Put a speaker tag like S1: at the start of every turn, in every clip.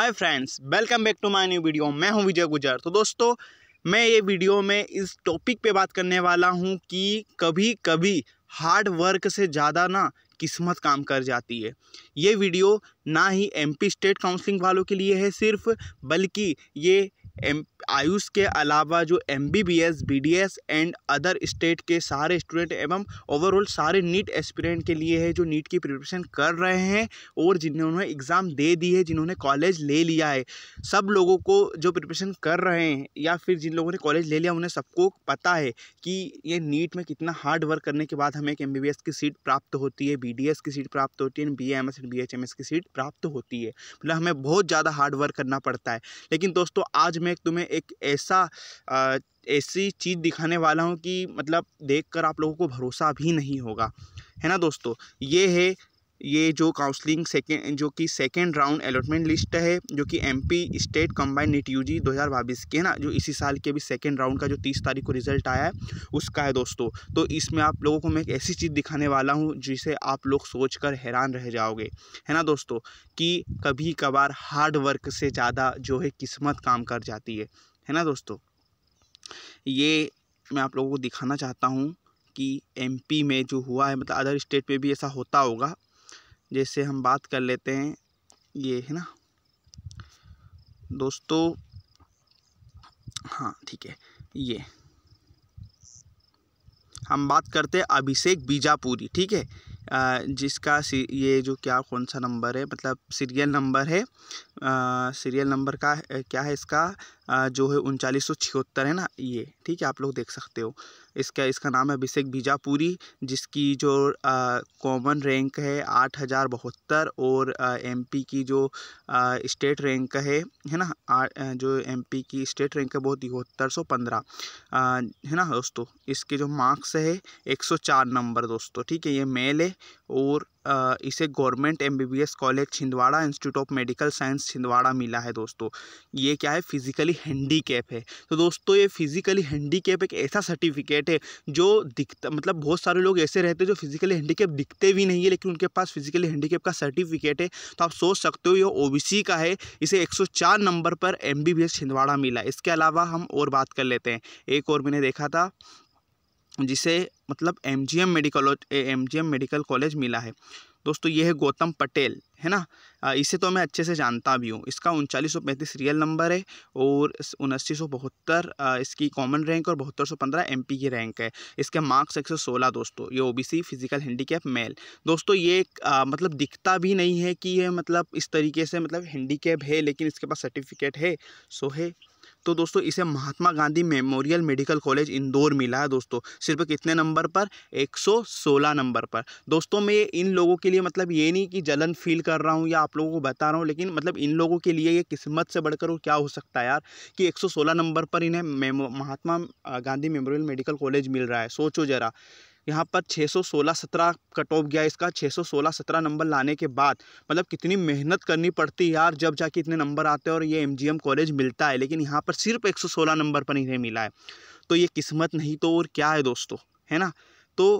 S1: hi friends welcome back to my new video मैं हूं विजय गुजर तो दोस्तों मैं ये वीडियो में इस टॉपिक पे बात करने वाला हूं कि कभी कभी हार्ड वर्क से ज़्यादा ना किस्मत काम कर जाती है ये वीडियो ना ही एमपी स्टेट काउंसलिंग वालों के लिए है सिर्फ बल्कि ये एम आयुष के अलावा जो M B B S B D S and other state के सारे स्टूडेंट एवं ओवरऑल सारे नीट एस्पिरेंट के लिए है जो नीट की प्रिपरेशन कर रहे हैं और जिन्होंने एग्ज़ाम दे दी है जिन्होंने कॉलेज ले लिया है सब लोगों को जो प्रिपरेशन कर रहे हैं या फिर जिन लोगों ने कॉलेज ले लिया उन्हें सबको पता है कि ये नीट में कितना हार्ड वर्क करने के बाद हमें एक एम बी बी एस की सीट प्राप्त होती है बी डी एस की सीट प्राप्त होती है B M S and B H M S की सीट प्राप्त होती है मतलब हमें बहुत ज़्यादा हार्ड वर्क करना पड़ता है लेकिन दोस्तों आज मैं मैं तुम्हें एक ऐसा ऐसी चीज़ दिखाने वाला हूँ कि मतलब देख आप लोगों को भरोसा भी नहीं होगा है ना दोस्तों ये है ये जो काउंसलिंग सेकेंड जो कि सेकेंड राउंड अलॉटमेंट लिस्ट है जो कि MP state combined NEET UG 2022 की है ना जो इसी साल के अभी सेकेंड राउंड का जो तीस तारीख को रिजल्ट आया है उसका है दोस्तों तो इसमें आप लोगों को मैं एक ऐसी चीज़ दिखाने वाला हूँ जिसे आप लोग सोच कर हैरान रह जाओगे है ना दोस्तों कि कभी कभार हार्ड वर्क से ज़्यादा जो है किस्मत काम कर जाती है है ना दोस्तों ये मैं आप लोगों को दिखाना चाहता हूँ कि एमपी में जो हुआ है मतलब अदर स्टेट में भी ऐसा होता होगा जैसे हम बात कर लेते हैं ये है ना दोस्तों हाँ ठीक है ये हम बात करते हैं अभिषेक बीजापुरी ठीक है जिसका ये जो क्या कौन सा नंबर है मतलब सीरियल नंबर है आ, सीरियल नंबर का क्या है इसका जो है उनचालीस सौ छिहत्तर है ना ये ठीक है आप लोग देख सकते हो इसका इसका नाम है अभिषेक बीजापुरी जिसकी जो कॉमन रैंक है आठ हज़ार बहत्तर और एमपी की जो स्टेट रैंक है है ना आ, जो एमपी की स्टेट रैंक है बहुत तिहत्तर सौ पंद्रह है ना दोस्तों इसके जो मार्क्स है एक सौ चार नंबर दोस्तों ठीक है ये मेल है और इसे government MBBS college Chhindwara institute of medical science Chhindwara मिला है दोस्तों ये क्या है फिजिकली हैंडी कैप है तो दोस्तों ये फिजिकली हैंडी कैप एक ऐसा सर्टिफिकेट है जो दिखता मतलब बहुत सारे लोग ऐसे रहते हैं जो फिजिकली हैंडी दिखते भी नहीं है लेकिन उनके पास फिजिकली हैंडी कैप का सर्टिफिकेट है तो आप सोच सकते हो ये ओ का है इसे एक नंबर पर एम छिंदवाड़ा मिला इसके अलावा हम और बात कर लेते हैं एक और मैंने देखा था जिसे मतलब M G M medical M G M medical college मिला है दोस्तों ये है गौतम पटेल है ना इसे तो मैं अच्छे से जानता भी हूँ इसका उनचालीस सौ पैंतीस रियल नंबर है और उनासी सौ बहत्तर इसकी कॉमन रैंक और बहत्तर सौ पंद्रह एम की रैंक है इसके मार्क्स एक सौ सोलह दोस्तों ये ओबीसी फिजिकल हैंडीकैप मेल दोस्तों ये आ, मतलब दिखता भी नहीं है कि ये मतलब इस तरीके से मतलब हैंडीकैप है लेकिन इसके पास सर्टिफिकेट है सो है तो दोस्तों इसे Mahatma Gandhi memorial medical college Indore मिला है दोस्तों सिर्फ कितने नंबर पर 116 नंबर पर दोस्तों मैं इन लोगों के लिए मतलब ये नहीं कि जलन फील कर रहा हूँ या आप लोगों को बता रहा हूँ लेकिन मतलब इन लोगों के लिए ये किस्मत से बढ़कर क्या हो सकता है यार कि एक नंबर पर इन्हें Mahatma Gandhi memorial medical college मिल रहा है सोचो ज़रा यहाँ पर 616 17 कट ऑफ गया इसका 616 17 नंबर लाने के बाद मतलब कितनी मेहनत करनी पड़ती है यार जब जाके इतने नंबर आते हैं और ये एमजीएम कॉलेज मिलता है लेकिन यहाँ पर सिर्फ 116 नंबर पर इन्हें मिला है तो ये किस्मत नहीं तो और क्या है दोस्तों है ना तो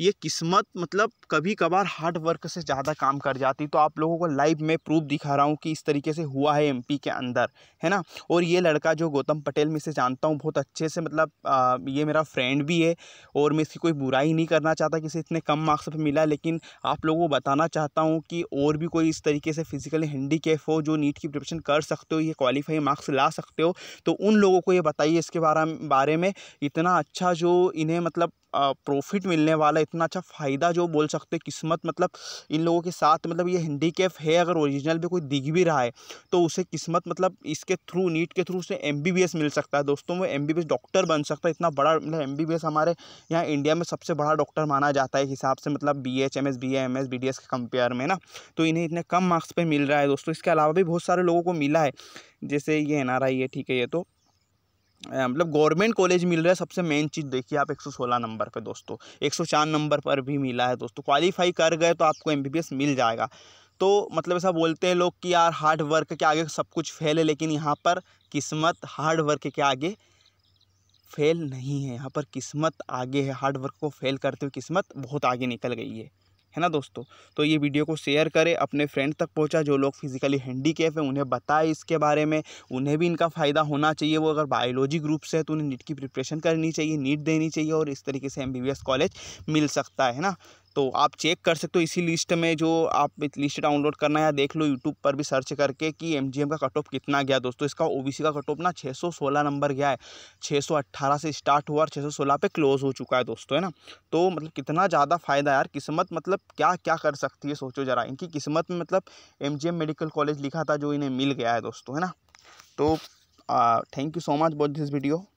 S1: ये किस्मत मतलब कभी कभार हार्ड वर्क से ज़्यादा काम कर जाती तो आप लोगों को लाइव में प्रूफ दिखा रहा हूँ कि इस तरीके से हुआ है एमपी के अंदर है ना और ये लड़का जो गौतम पटेल में इसे जानता हूँ बहुत अच्छे से मतलब आ, ये मेरा फ्रेंड भी है और मैं इसकी कोई बुराई नहीं करना चाहता कि इसे इतने कम मार्क्स पर मिला लेकिन आप लोगों को बताना चाहता हूँ कि और भी कोई इस तरीके से फिजिकली हैंडीकेप हो जो नीट की प्रिपरेशन कर सकते हो ये क्वालिफाई मार्क्स ला सकते हो तो उन लोगों को ये बताइए इसके बारे में इतना अच्छा जो इन्हें मतलब प्रॉफिट मिलने वाला इतना अच्छा फ़ायदा जो बोल सकते किस्मत मतलब इन लोगों के साथ मतलब ये हैंडीकेप है अगर ओरिजिनल भी कोई दिख भी रहा है तो उसे किस्मत मतलब इसके थ्रू नीट के थ्रू उसे एम मिल सकता है दोस्तों वो एम डॉक्टर बन सकता है इतना बड़ा मतलब एम हमारे यहाँ इंडिया में सबसे बड़ा डॉक्टर माना जाता है हिसाब से मतलब B H M S B M S B D S के कंपेयर में ना तो इन्हें इतने कम मार्क्स पर मिल रहा है दोस्तों इसके अलावा भी बहुत सारे लोगों को मिला है जैसे ये एन आर आई है ठीक है ये तो मतलब गवर्नमेंट कॉलेज मिल रहा है सबसे मेन चीज़ देखिए आप 116 नंबर पे दोस्तों 104 नंबर पर भी मिला है दोस्तों क्वालिफाई कर गए तो आपको एम मिल जाएगा तो मतलब ऐसा बोलते हैं लोग कि यार हार्ड वर्क के आगे सब कुछ फेल है लेकिन यहाँ पर किस्मत हार्ड वर्क के आगे फेल नहीं है यहाँ पर किस्मत आगे है हार्ड वर्क को फेल करते हुए किस्मत बहुत आगे निकल गई है है ना दोस्तों तो ये वीडियो को शेयर करें अपने फ्रेंड तक पहुँचा जो लोग फिजिकली हैंडीकेप हैं उन्हें बताएं इसके बारे में उन्हें भी इनका फ़ायदा होना चाहिए वो अगर बायोलॉजी ग्रुप से है तो उन्हें नीट की प्रिपरेशन करनी चाहिए नीट देनी चाहिए और इस तरीके से एम कॉलेज मिल सकता है ना तो आप चेक कर सकते हो इसी लिस्ट में जो आप लिस्ट डाउनलोड करना है या देख लो यूट्यूब पर भी सर्च करके कि एम का कट ऑफ कितना गया दोस्तों इसका ओ का कट ऑफ ना छः नंबर गया है छः से स्टार्ट हुआ और छः पे क्लोज हो चुका है दोस्तों है ना तो मतलब कितना ज़्यादा फ़ायदा यार किस्मत मतलब क्या क्या कर सकती है सोचो ज़रा इनकी किस्मत में मतलब एम मेडिकल कॉलेज लिखा था जो इन्हें मिल गया है दोस्तों है ना तो thank you so much about this video